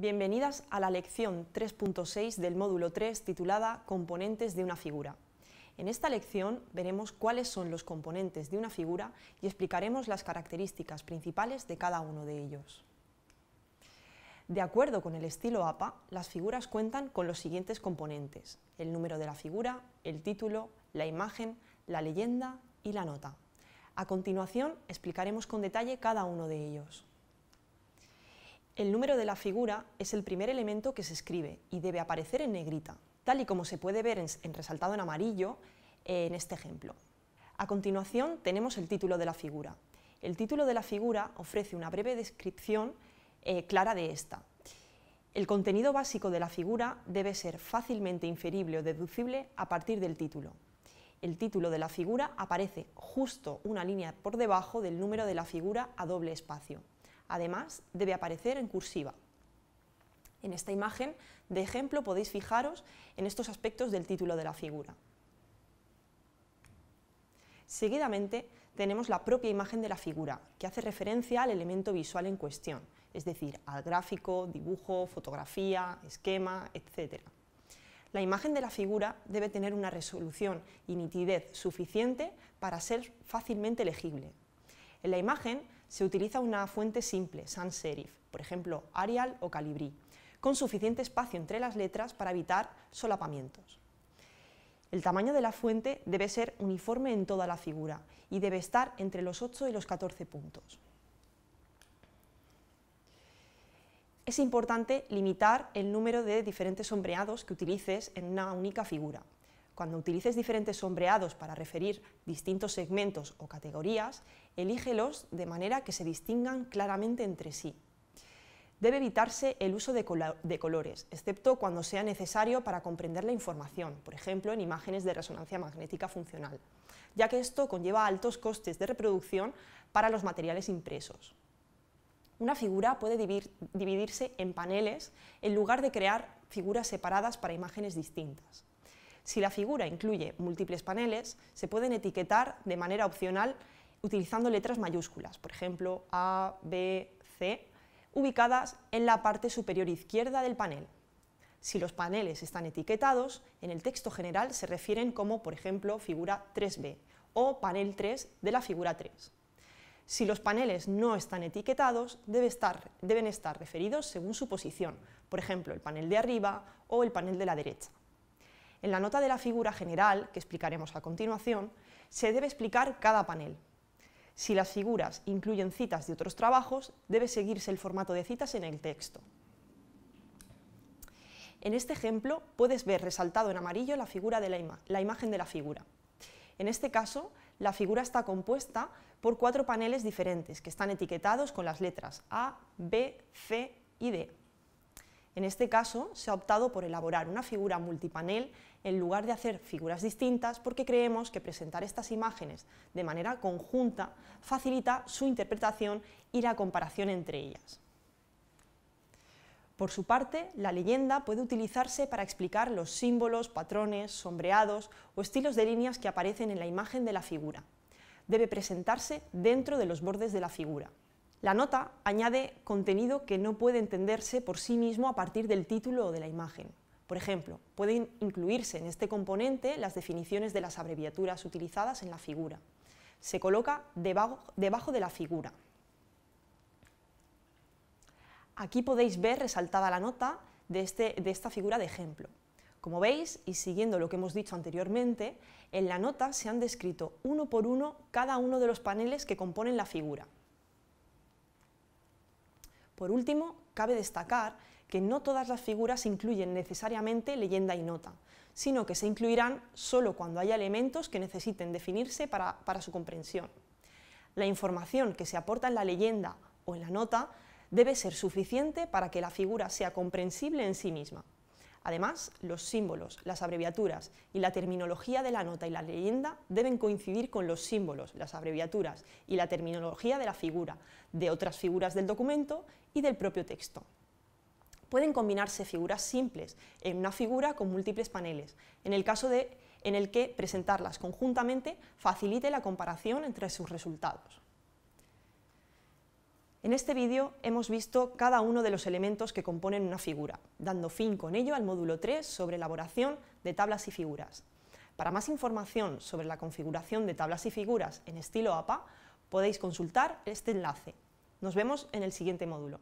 Bienvenidas a la lección 3.6 del módulo 3 titulada Componentes de una figura. En esta lección veremos cuáles son los componentes de una figura y explicaremos las características principales de cada uno de ellos. De acuerdo con el estilo APA, las figuras cuentan con los siguientes componentes, el número de la figura, el título, la imagen, la leyenda y la nota. A continuación explicaremos con detalle cada uno de ellos. El número de la figura es el primer elemento que se escribe y debe aparecer en negrita, tal y como se puede ver en, resaltado en amarillo en este ejemplo. A continuación tenemos el título de la figura. El título de la figura ofrece una breve descripción eh, clara de esta. El contenido básico de la figura debe ser fácilmente inferible o deducible a partir del título. El título de la figura aparece justo una línea por debajo del número de la figura a doble espacio. Además, debe aparecer en cursiva. En esta imagen de ejemplo podéis fijaros en estos aspectos del título de la figura. Seguidamente tenemos la propia imagen de la figura, que hace referencia al elemento visual en cuestión, es decir, al gráfico, dibujo, fotografía, esquema, etc. La imagen de la figura debe tener una resolución y nitidez suficiente para ser fácilmente legible. En la imagen se utiliza una fuente simple, sans serif, por ejemplo, Arial o Calibri, con suficiente espacio entre las letras para evitar solapamientos. El tamaño de la fuente debe ser uniforme en toda la figura y debe estar entre los 8 y los 14 puntos. Es importante limitar el número de diferentes sombreados que utilices en una única figura. Cuando utilices diferentes sombreados para referir distintos segmentos o categorías, elígelos de manera que se distingan claramente entre sí. Debe evitarse el uso de, de, colores, excepto cuando sea necesario para comprender la información, por ejemplo en imágenes de resonancia magnética funcional, ya que esto conlleva altos costes de reproducción para los materiales impresos. Una figura puede dividirse en paneles en lugar de crear figuras separadas para imágenes distintas. Si la figura incluye múltiples paneles, se pueden etiquetar de manera opcional utilizando letras mayúsculas, por ejemplo A, B, C, ubicadas en la parte superior izquierda del panel. Si los paneles están etiquetados, en el texto general se refieren como, por ejemplo, figura 3B o panel 3 de la figura 3. Si los paneles no están etiquetados, deben estar referidos según su posición, por ejemplo, el panel de arriba o el panel de la derecha. En la nota de la figura general, que explicaremos a continuación, se debe explicar cada panel, si las figuras incluyen citas de otros trabajos, debe seguirse el formato de citas en el texto. En este ejemplo puedes ver resaltado en amarillo la, figura imagen de la figura. En este caso, la figura está compuesta por cuatro paneles diferentes que están etiquetados con las letras A, B, C y D. En este caso, se ha optado por elaborar una figura multipanel en lugar de hacer figuras distintas porque creemos que presentar estas imágenes de manera conjunta facilita su interpretación y la comparación entre ellas. Por su parte, la leyenda puede utilizarse para explicar los símbolos, patrones, sombreados o estilos de líneas que aparecen en la imagen de la figura. Debe presentarse dentro de los bordes de la figura. La nota añade contenido que no puede entenderse por sí mismo a partir del título o de la imagen. Por ejemplo, pueden incluirse en este componente las definiciones de las abreviaturas utilizadas en la figura. Se coloca debajo, de la figura. Aquí podéis ver resaltada la nota de, este, de esta figura de ejemplo. Como veis, y siguiendo lo que hemos dicho anteriormente, en la nota se han descrito uno por uno cada uno de los paneles que componen la figura. Por último, cabe destacar que no todas las figuras incluyen necesariamente leyenda y nota, sino que se incluirán solo cuando haya elementos que necesiten definirse para, para su comprensión. La información que se aporta en la leyenda o en la nota debe ser suficiente para que la figura sea comprensible en sí misma. Además, los símbolos, las abreviaturas y la terminología de la nota y la leyenda deben coincidir con los símbolos, las abreviaturas y la terminología de la figura, de otras figuras del documento y del propio texto. Pueden combinarse figuras simples en una figura con múltiples paneles, en el caso de en el que presentarlas conjuntamente facilite la comparación entre sus resultados. En este vídeo hemos visto cada uno de los elementos que componen una figura, dando fin con ello al módulo 3 sobre elaboración de tablas y figuras. Para más información sobre la configuración de tablas y figuras en estilo APA, podéis consultar este enlace. Nos vemos en el siguiente módulo.